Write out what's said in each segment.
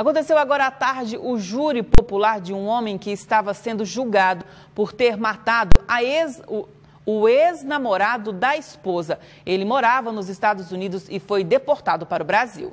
Aconteceu agora à tarde o júri popular de um homem que estava sendo julgado por ter matado a ex, o, o ex-namorado da esposa. Ele morava nos Estados Unidos e foi deportado para o Brasil.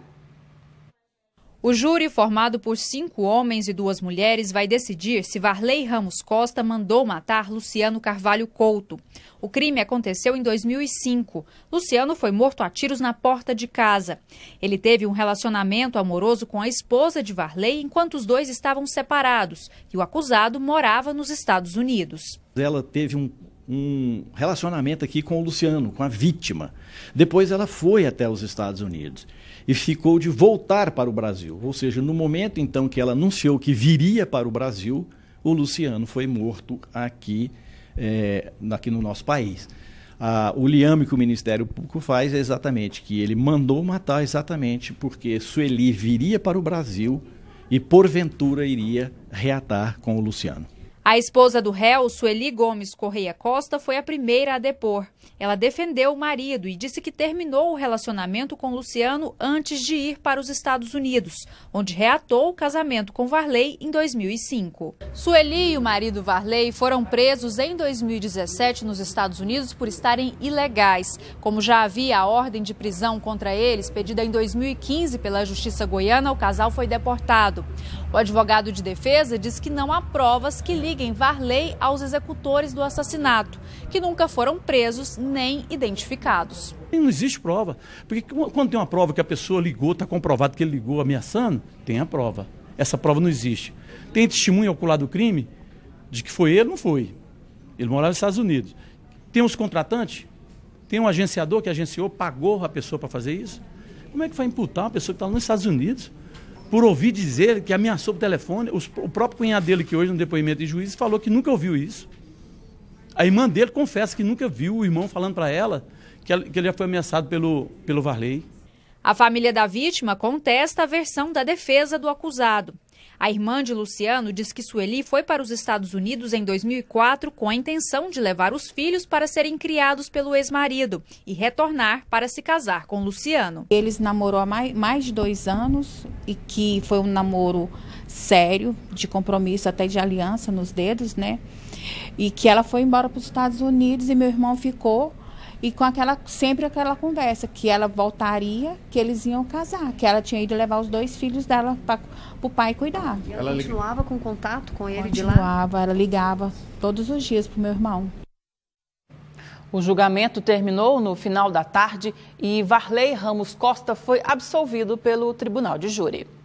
O júri, formado por cinco homens e duas mulheres, vai decidir se Varley Ramos Costa mandou matar Luciano Carvalho Couto. O crime aconteceu em 2005. Luciano foi morto a tiros na porta de casa. Ele teve um relacionamento amoroso com a esposa de Varley enquanto os dois estavam separados e o acusado morava nos Estados Unidos. Ela teve um um relacionamento aqui com o Luciano, com a vítima. Depois ela foi até os Estados Unidos e ficou de voltar para o Brasil. Ou seja, no momento então que ela anunciou que viria para o Brasil, o Luciano foi morto aqui, é, aqui no nosso país. Ah, o liame que o Ministério Público faz é exatamente que ele mandou matar exatamente porque Sueli viria para o Brasil e porventura iria reatar com o Luciano. A esposa do réu, Sueli Gomes Correia Costa, foi a primeira a depor. Ela defendeu o marido e disse que terminou o relacionamento com Luciano antes de ir para os Estados Unidos, onde reatou o casamento com Varley em 2005. Sueli e o marido Varley foram presos em 2017 nos Estados Unidos por estarem ilegais, como já havia a ordem de prisão contra eles pedida em 2015 pela Justiça Goiana, o casal foi deportado. O advogado de defesa diz que não há provas que liguem abriguem Varley aos executores do assassinato, que nunca foram presos nem identificados. Não existe prova. Porque quando tem uma prova que a pessoa ligou, está comprovado que ele ligou ameaçando, tem a prova. Essa prova não existe. Tem testemunha ocular do crime de que foi ele, não foi. Ele morava nos Estados Unidos. Tem os contratantes? Tem um agenciador que agenciou, pagou a pessoa para fazer isso? Como é que vai imputar uma pessoa que está nos Estados Unidos? por ouvir dizer que ameaçou o telefone. Os, o próprio cunhado dele, que hoje no é depoimento de juízes falou que nunca ouviu isso. A irmã dele confessa que nunca viu o irmão falando para ela que, ela que ele já foi ameaçado pelo, pelo Varley. A família da vítima contesta a versão da defesa do acusado. A irmã de Luciano diz que Sueli foi para os Estados Unidos em 2004 com a intenção de levar os filhos para serem criados pelo ex-marido e retornar para se casar com Luciano. Eles namorou há mais, mais de dois anos e que foi um namoro sério, de compromisso até de aliança nos dedos, né? E que ela foi embora para os Estados Unidos e meu irmão ficou e com aquela sempre aquela conversa que ela voltaria, que eles iam casar, que ela tinha ido levar os dois filhos dela para o pai cuidar. E ela, continuava com contato com ele continuava, de lá? Continuava, ela ligava todos os dias para o meu irmão. O julgamento terminou no final da tarde e Varley Ramos Costa foi absolvido pelo tribunal de júri.